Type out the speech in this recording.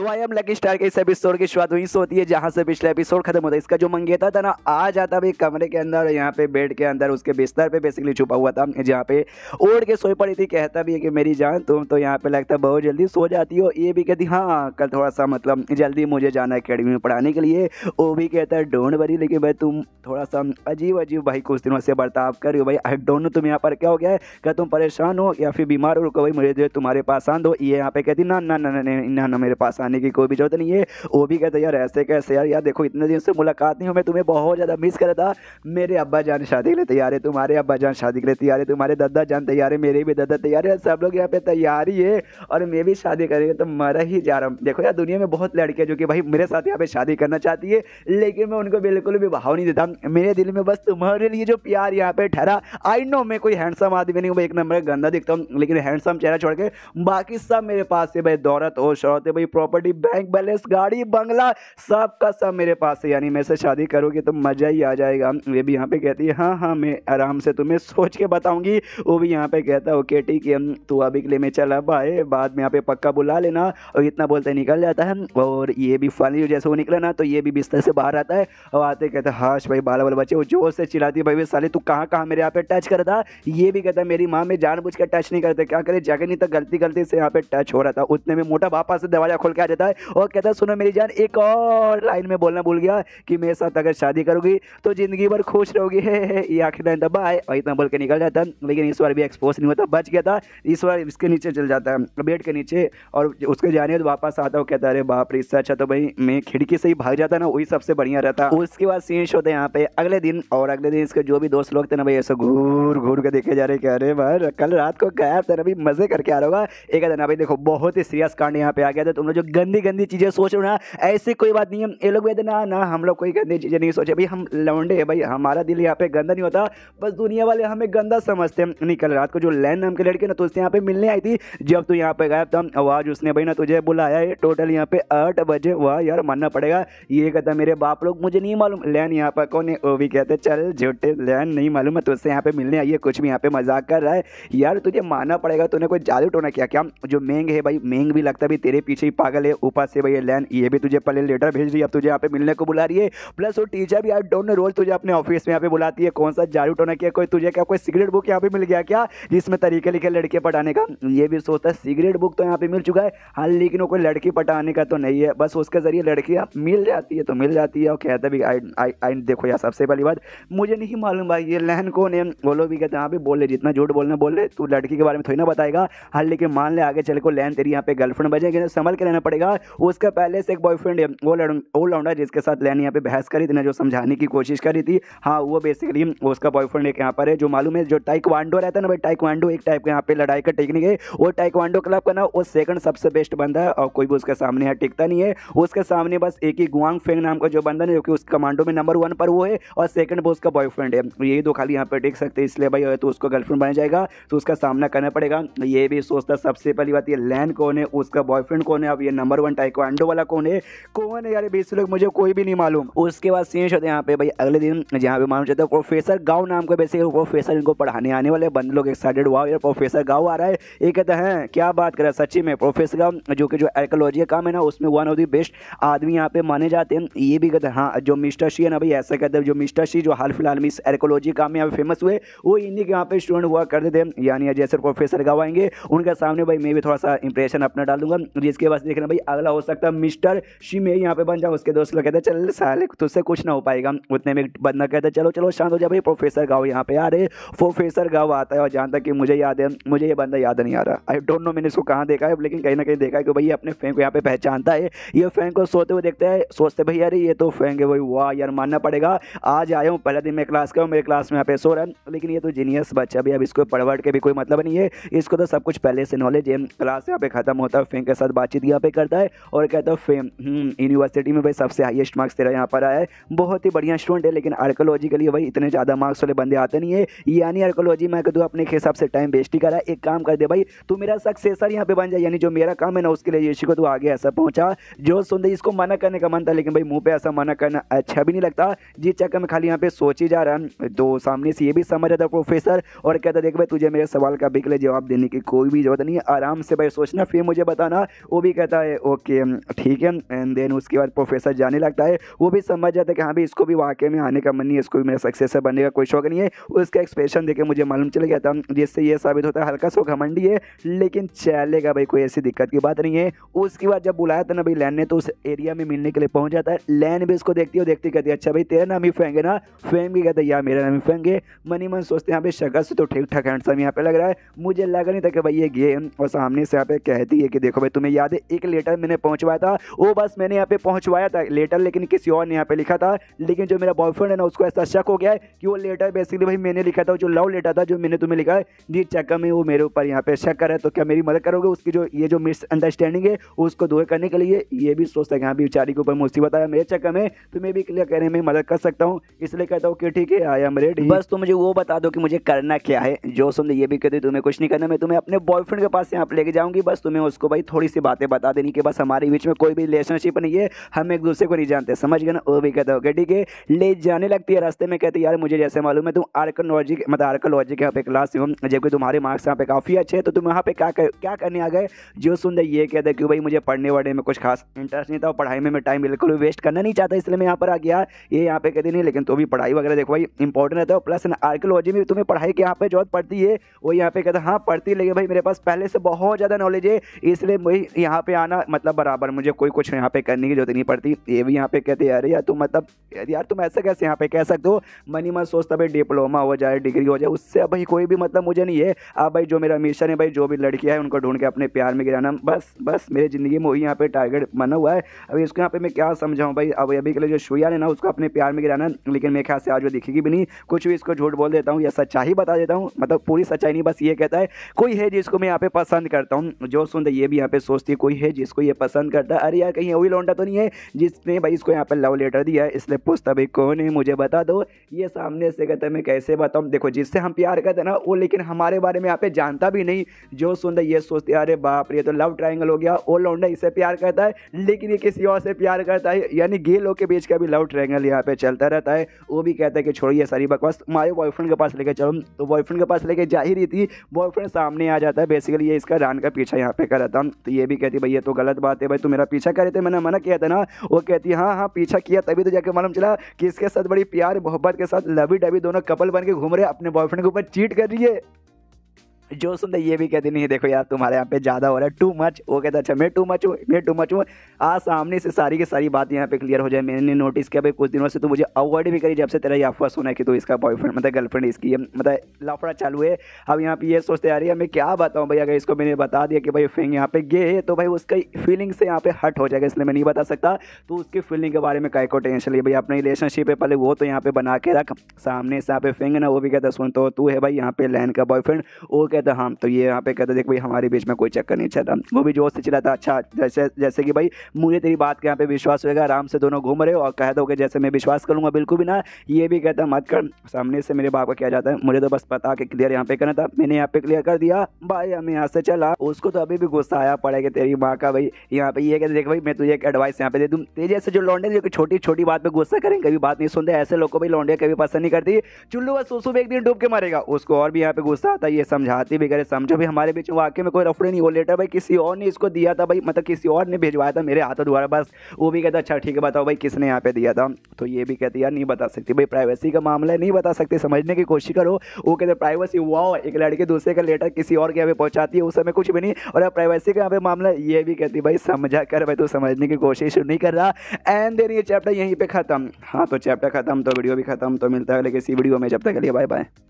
तो I am lucky star के इस एपिसोड की शुरुआत वहीं से होती है जहाँ से पिछला एपिसोड खत्म होता है इसका जो मंगेता था ना आ जाता भी कमरे के अंदर यहाँ पे बेड के अंदर उसके बिस्तर पे बेसिकली छुपा हुआ था जहाँ पे ओढ़ के सोई पड़ी थी कहता भी है कि मेरी जान तुम तो यहाँ पे लगता बहुत जल्दी सो जाती हो ये भी कहती हाँ कल थोड़ा सा मतलब जल्दी मुझे जाना अकेडमी में पढ़ाने के लिए वो भी कहता है डोंट वरी लेकिन भाई तुम थोड़ा सा अजीब अजीब भाई कुछ दिनों से बर्ताव कर रहे हो भाई आई डोंट नो तुम यहाँ पर क्या हो गया है क्या तुम परेशान हो या फिर बीमार हो रुको भाई मुझे जो तुम्हारे पास आंदो ये यहाँ पे कहती ना ना ना ना ना मेरे पास आने जाने की कोई भी जरूरत नहीं है वो भी कहते यार ऐसे कैसे यार यार देखो इतने दिन से मुलाकात नहीं हो मैं तुम्हें बहुत ज़्यादा मिस कर था मेरे अब्बा जान शादी के लिए तैयार है तुम्हारे अब्बा जान शादी के लिए तैयार है तुम्हारे दादा जान तैयार है मेरे भी दादा तैयार है सब लोग यहाँ पे तैयार ही है और मैं भी शादी करेंगे तो मरा ही जा रहा हूँ देखो यार दुनिया में बहुत लड़के जो कि भाई मेरे साथ यहाँ पे शादी करना चाहती है लेकिन मैं उनको बिल्कुल भी भाव नहीं देता मेरे दिल में बस तुम्हारे लिए जो प्यार यहाँ पे ठहरा आई नो मैं कोई हैंडसम आदमी नहीं हूँ एक नंबर गंदा दिखता हूँ लेकिन हैंडसम चेहरा छोड़ के बाकी सब मेरे पास है भाई दौलत और शौरत है भाई प्रॉपर प्रॉपर्टी बैंक बैलेंस गाड़ी बंगला सब का सब मेरे पास है यानी मैं से शादी करोगे तो मज़ा ही आ जाएगा ये भी यहाँ पे कहती है हाँ हाँ मैं आराम से तुम्हें सोच के बताऊँगी वो भी यहाँ पे कहता ओके ठीक है तू अभी के लिए मैं चला भाई बाद में यहाँ पे पक्का बुला लेना और इतना बोलते निकल जाता है और ये भी फाइनली जैसे वो निकला ना तो ये भी बिस्तर से बाहर आता है और आते कहते हाश भाई बाल बाल बच्चे वो जोर से चिलाती है भाई साले तू कहाँ कहाँ मेरे यहाँ पे टच करता ये भी कहता मेरी माँ में जान कर टच नहीं करते क्या करे जगह नहीं तो गलती गलती से यहाँ पे टच हो रहा था उतने में मोटा बापा से दरवाजा खोल के के देता है और कहता है सुनो मेरी जान एक और लाइन में बोलना भूल गया कि मेरे साथ अगर शादी करोगी तो ज़िंदगी भर खुश रहोगी ये आखिर लाइन दबा है और इतना बोल के निकल जाता है लेकिन इस बार भी एक्सपोज नहीं होता बच गया था इस बार इसके नीचे चल जाता है बेड के नीचे और उसके जाने तो वापस आता है कहता है अरे बाप रे इससे अच्छा तो भाई मैं खिड़की से ही भाग जाता ना वही सबसे बढ़िया रहता उसके बाद सीन शो था यहाँ पे अगले दिन और अगले दिन इसके जो भी दोस्त लोग थे ना भाई ऐसे घूर घूर के देखे जा रहे क्या अरे भाई कल रात को गया था ना अभी मजे करके आ रहा होगा एक ना भाई देखो बहुत ही सीरियस कांड यहाँ पे आ गया था तुम लोग जो गंदी गंदी चीज़ें सोच रहे हो ना ऐसी कोई बात नहीं है ये लोग भी ना ना हम लोग कोई गंदी चीज़ें नहीं सोचे भाई हम लौंडे है भाई हमारा दिल यहाँ पे गंदा नहीं होता बस दुनिया वाले हमें गंदा समझते हैं निकल रात को जो लैन नाम के लड़के ना तो उससे यहाँ पे मिलने आई थी जब तू यहाँ पे गया तब आवाज़ उसने भाई ना तुझे बुलाया है टोटल यहाँ पे आठ बजे वाह यार मानना पड़ेगा ये कहता मेरे बाप लोग मुझे नहीं मालूम लैन यहाँ पर कौन है वो भी कहते चल झूठे लैन नहीं मालूम है तुझसे यहाँ पे मिलने आई है कुछ भी यहाँ पे मजाक कर रहा है यार तुझे मानना पड़ेगा तूने कोई जादू टोना किया क्या जो मेंग है भाई मेंग भी लगता भी तेरे पीछे ही पागल निकल गए ऊपर से भैया लैन ये भी तुझे पहले लेटर भेज रही है अब तुझे यहाँ पे मिलने को बुला रही है प्लस वो टीचर भी यार डोंट रोज तुझे अपने ऑफिस में यहाँ पे बुलाती है कौन सा जारू टोना किया कोई तुझे क्या कोई सिगरेट बुक यहाँ पे मिल गया क्या जिसमें तरीके लिखे लड़के पटाने का ये भी सोचता है सिगरेट बुक तो यहाँ पे मिल चुका है हाँ लेकिन वो कोई लड़की पटाने का तो नहीं है बस उसके जरिए लड़की आप मिल जाती है तो मिल जाती है और कहता भी आई देखो यार सबसे पहली बात मुझे नहीं मालूम भाई ये लहन कौन है वो लोग भी कहते हैं यहाँ पे बोल ले जितना झूठ बोलने बोल ले तू लड़की के बारे में थोड़ी ना बताएगा हाँ लेकिन मान ले आगे चल को लहन तेरी यहाँ पे गर्लफ्रेंड बजे संभल के रहना पड़ेगा उसके पहले से एक बॉयफ्रेंड है ऑलराउंडर जिसके साथ लैन यहाँ पे बहस करी थी ना जो समझाने की कोशिश करी थी हाँ वो बेसिकली उसका बॉयफ्रेंड एक यहाँ पर है जो मालूम है जो टाइकवांडो रहता है ना भाई टाइकवांडो एक टाइप का यहाँ पे लड़ाई का टेक्निक है वो टाइकवांडो क्लब का ना वो सेकंड सबसे बेस्ट बंदा है और कोई भी उसके सामने यहाँ टिकता नहीं है उसके सामने बस एक ही गुआंग फेंग नाम का जो बंदा है जो कि उस कमांडो में नंबर वन पर वो है और सेकंड वो उसका बॉयफ्रेंड है यही दो खाली यहाँ पर टिक सकते इसलिए भाई तो उसको गर्लफ्रेंड बना जाएगा तो उसका सामना करना पड़ेगा ये भी सोचता सबसे पहली बात ये लैन कौन है उसका बॉयफ्रेंड कौन है अब ये नंबर वन टाइकवांडो वाला कौन है कौन है यार बीस लोग मुझे कोई भी नहीं मालूम उसके बाद सीन होते हैं यहाँ पे भाई अगले दिन यहाँ पे मालूम चलता है प्रोफेसर गाँव नाम का वैसे प्रोफेसर इनको पढ़ाने आने वाले बंद लोग एक्साइटेड हुआ यार प्रोफेसर गाँव आ रहा है ये कहते हैं क्या बात करें सच्ची में प्रोफेसर गाँव जो कि जो एर्कोलॉजी का काम है ना उसमें वन ऑफ दी बेस्ट आदमी यहाँ पे माने जाते हैं ये भी कहते हैं हाँ जो मिस्टर शी है ना भाई ऐसा कहते हैं जो मिस्टर शी जो हाल फिलहाल में इस काम में फेमस हुए वो इन्हीं के यहाँ पे स्टूडेंट हुआ करते थे यानी जैसे प्रोफेसर गाँव आएंगे उनके सामने भाई मैं भी थोड़ा सा इंप्रेशन अपना डालूंगा जिसके बाद देखना भाई अगला हो सकता है मिस्टर शिमे यहाँ पे बन जाओ उसके दोस्त लोग कहते हैं चल साले तुझसे कुछ ना हो पाएगा उतने में बंदा कहता है चलो चलो शांत हो जाए भाई प्रोफेसर गाँव यहाँ पे आ रहे प्रोफेसर गाँव आता है और जहाँ तक कि मुझे याद है मुझे ये बंदा याद नहीं आ रहा आई डोंट नो मैंने इसको कहाँ देखा है लेकिन कहीं ना कहीं देखा है कि भाई अपने फैंक को यहाँ पे पहचानता है ये फैंक को सोते हुए देखते हैं सोचते भाई यार ये तो फैंक है भाई वाह यार मानना पड़ेगा आज आया हूँ पहले दिन मैं क्लास का हूँ मेरे क्लास में यहाँ पे सो रहा है लेकिन ये तो जीनियस बच्चा भी अब इसको पढ़वट के भी कोई मतलब नहीं है इसको तो सब कुछ पहले से नॉलेज है क्लास यहाँ पे खत्म होता है फैंक के साथ बातचीत यहाँ पे करता है और कहता है फेम यूनिवर्सिटी हम्म, में भाई सबसे हाइस्ट मार्क्स तेरा यहाँ पर आया है बहुत ही बढ़िया स्टूडेंट है लेकिन आर्कोलॉजी के लिए भाई इतने ज़्यादा मार्क्स वाले बंदे आते नहीं है यानी आर्कोलॉजी मैं कहूँ अपने हिसाब से टाइम वेस्ट ही करा एक काम कर दे भाई तू मेरा सक्सेसर यहाँ पे बन जाए यानी जो मेरा काम है ना उसके लिए यशी को तू आगे ऐसा पहुँचा जो सुन इसको मना करने का मन था लेकिन भाई मुँह पर ऐसा मना करना अच्छा भी नहीं लगता जिस चक्कर में खाली यहाँ पे सोच ही जा रहा है तो सामने से ये भी समझ रहा था प्रोफेसर और कहता देख भाई तुझे मेरे सवाल का बिकले जवाब देने की कोई भी जरूरत नहीं है आराम से भाई सोचना फिर मुझे बताना वो भी कहता है है ओके ठीक है एंड देन उसके बाद प्रोफेसर जाने लगता है वो भी समझ जाता है कि हाँ भी इसको भी वाकई में आने का मन नहीं है इसको भी मेरा सक्सेसर बनने का कोई शौक नहीं है उसका एक्सप्रेशन देखे मुझे मालूम चल गया था जिससे ये साबित होता है हल्का सो घमंडी है लेकिन चलेगा भाई कोई ऐसी दिक्कत की बात नहीं है उसके बाद जब बुलाया था ना भाई लैन ने तो उस एरिया में मिलने के लिए पहुँच जाता है लैन भी उसको देखती है देखती कहती है अच्छा भाई तेरा नाम ही फेंग है ना फेंग भी कहता है यार मेरा नाम ही फेंग है मनी मन सोचते हैं यहाँ पे शक्ल से तो ठीक ठाक हैंडसम यहाँ पे लग रहा है मुझे लगा नहीं था कि भाई ये गेम और सामने से यहाँ पे कहती है कि देखो भाई तुम्हें याद है एक लेटर मैंने पहुंचवाया था वो बस मैंने यहाँ पे पहुंचवाया था लेटर लेकिन किसी और ने यहाँ पे लिखा था लेकिन जो मेरा बॉयफ्रेंड है ना उसको ऐसा शक हो गया है कि वो लेटर बेसिकली भाई मैंने लिखा था जो लव लेटर था जो मैंने तुम्हें लिखा है जी चक्कर में वो मेरे ऊपर यहाँ पे शक कर है तो क्या मेरी मदद करोगे उसकी जो ये जो मिसअंडरस्टैंडिंग है उसको दूर करने के लिए ये भी सोचता है कि हाँ बेचारी के ऊपर मुसीबत आया मेरे चक्कर में तो मैं भी क्लियर करने में मदद कर सकता हूँ इसलिए कहता हूँ कि ठीक है आई एम रेडी बस तो मुझे वो बता दो कि मुझे करना क्या है जो सुन ये भी कहते तुम्हें कुछ नहीं करना मैं तुम्हें अपने बॉयफ्रेंड के पास यहाँ पे लेके जाऊंगी बस तुम्हें उसको भाई थोड़ी सी बातें बता दे देने के बाद हमारे बीच में कोई भी रिलेशनशिप नहीं है हम एक दूसरे को नहीं जानते समझ गए ना वो भी कहता होगा ठीक है ले जाने लगती है रास्ते में कहते यार मुझे जैसे मालूम है तुम आर्कोलॉजी मतलब आर्कोलॉजी के यहाँ पे क्लास में जबकि तुम्हारे मार्क्स यहाँ पे काफ़ी अच्छे हैं तो तुम यहाँ पे क्या क्या करने आ गए जो सुन दे ये कहते कि भाई मुझे पढ़ने वढ़ने में कुछ खास इंटरेस्ट नहीं था पढ़ाई में मैं टाइम बिल्कुल वेस्ट करना नहीं चाहता इसलिए मैं यहाँ पर आ गया ये यहाँ पे कहते नहीं लेकिन तो भी पढ़ाई वगैरह देखो भाई इंपॉर्टेंट रहता है प्लस आर्कोलॉजी में तुम्हें पढ़ाई के यहाँ पे जरूरत पड़ती है वो यहाँ पे कहते हैं हाँ पढ़ती लेकिन भाई मेरे पास पहले से बहुत ज़्यादा नॉलेज है इसलिए भाई यहाँ पे आने ना मतलब बराबर मुझे कोई कुछ यहाँ पे करने की जरूरत नहीं पड़ती ये भी यहाँ पे कहते यार यार तुम मतलब यार तुम ऐसे कैसे यहाँ पे कह सकते हो मनी मत मन सोचता भाई डिप्लोमा हो जाए डिग्री हो जाए उससे भाई कोई भी मतलब मुझे नहीं है आप भाई जो मेरा मिशन है भाई जो भी लड़कियाँ है उनको ढूंढ के अपने प्यार में गिराना बस बस मेरी ज़िंदगी में वही यहाँ पे टारगेट बना हुआ है अभी इसको यहाँ पे मैं क्या समझाऊँ भाई अब अभी के लिए जो शुया है ना उसको अपने प्यार में गिराना लेकिन मेरे ख्याल से आज वो दिखेगी भी नहीं कुछ भी इसको झूठ बोल देता हूँ या सच्चाई बता देता हूँ मतलब पूरी सच्चाई नहीं बस ये कहता है कोई है जिसको मैं यहाँ पे पसंद करता हूँ जो सुन ये भी यहाँ पे सोचती है कोई है जिसको ये पसंद करता अरे यार कहीं वही लौंडा तो नहीं है जिसने भाई इसको यहाँ पर लव लेटर दिया है इसलिए पूछता भाई कौन है मुझे बता दो ये सामने से कहते मैं कैसे बताऊँ देखो जिससे हम प्यार करते ना वो लेकिन हमारे बारे में यहाँ पे जानता भी नहीं जो सुन ये सोचते अरे बाप रे तो लव ट्राइंगल हो गया वो लौंडा इसे प्यार करता है लेकिन ये किसी और से प्यार करता है यानी गे लोग के बीच का भी लव ट्राइंगल यहाँ पे चलता रहता है वो भी कहता है कि छोड़िए सारी बकवास तुम्हारे बॉयफ्रेंड के पास लेके चलो तो बॉयफ्रेंड के पास लेके जा ही रही थी बॉयफ्रेंड सामने आ जाता है बेसिकली ये इसका रान का पीछा यहाँ पे कर रहता हूँ तो ये भी कहती भैया तो तो गलत बात है भाई तू मेरा पीछा कर रहे थे मैंने मना किया था ना वो कहती हाँ हाँ पीछा किया तभी तो जाकर मालूम चला कि इसके साथ बड़ी प्यार मोहब्बत के साथ लवी डबी दोनों कपल बन के घूम रहे अपने बॉयफ्रेंड के ऊपर चीट कर रही है जो सुन ये भी कहती नहीं देखो यार तुम्हारे यहाँ पे ज़्यादा हो रहा है टू मच वो कहता अच्छा मैं टू मच हूँ मैं टू मच हूँ आज सामने से सारी की सारी बात यहाँ पे क्लियर हो जाए मैंने नोटिस किया भाई कुछ दिनों से तो मुझे अवॉइड भी करी जब से तेरा ये अफवाह सुना है कि तू इसका बॉयफ्रेंड मतलब गर्लफ्रेंड इसकी मतलब लफड़ा चालू है अब यहाँ पे ये सोचते आ रही है मैं क्या बताऊँ भाई अगर इसको मैंने बता दिया कि भाई फेंग यहाँ पे गे है तो भाई उसकी फीलिंग से यहाँ पे हट हो जाएगा इसलिए मैं नहीं बता सकता तो उसकी फीलिंग के बारे में काय को टेंशन लिया भाई अपने रिलेशनशिप है पहले वो तो यहाँ पे बना के रख सामने से यहाँ पे फेंग ना वो भी कहता सुन तो तू है भाई यहाँ पे लैन का बॉयफ्रेंड वो कहता कहता हाँ तो ये यहाँ पे कहता देख भाई हमारे बीच में कोई चक्कर नहीं चला वो भी जोश से चिल्लाता अच्छा जैसे जैसे कि भाई मुझे तेरी बात के यहाँ पे विश्वास होगा आराम से दोनों घूम रहे हो और कह हो जैसे मैं विश्वास करूँगा बिल्कुल भी ना ये भी कहता मत कर सामने से मेरे बाप का क्या जाता है मुझे तो बस पता कि क्लियर यहाँ पे करना था मैंने यहाँ पे क्लियर कर दिया भाई हमें यहाँ से चला उसको तो अभी भी गुस्सा आया पड़ेगा तेरी माँ का भाई यहाँ पे ये कहते देख भाई मैं तुझे एक एडवाइस यहाँ पे दे दूँ तेरे जैसे जो लौंडे जो कि छोटी छोटी बात पर गुस्सा करें कभी बात नहीं सुनते ऐसे लोग को भी लौंडे कभी पसंद नहीं करती चुल्लू बस सुबह एक दिन डूब के मरेगा उसको और भी यहाँ पे गुस्सा आता है ये समझा नसीब ही करे समझो भी हमारे बीच वाकई में कोई रफड़ी नहीं हो लेटर भाई किसी और ने इसको दिया था भाई मतलब किसी और ने भिजवाया था मेरे हाथों द्वारा बस वो भी कहता अच्छा ठीक है बताओ भाई किसने यहाँ पे दिया था तो ये भी कहती यार नहीं बता सकती भाई प्राइवेसी का मामला है नहीं बता सकते समझने की कोशिश करो वो कहते प्राइवेसी हुआ एक लड़के दूसरे का लेटर किसी और के यहाँ पे पहुँचाती है उस समय कुछ भी नहीं और प्राइवेसी का यहाँ पे मामला ये भी कहती भाई समझा कर भाई तो समझने की कोशिश नहीं कर रहा एंड देर ये चैप्टर यहीं पर खत्म हाँ तो चैप्टर खत्म तो वीडियो भी खत्म तो मिलता है किसी वीडियो में जब तक के लिए बाय बाय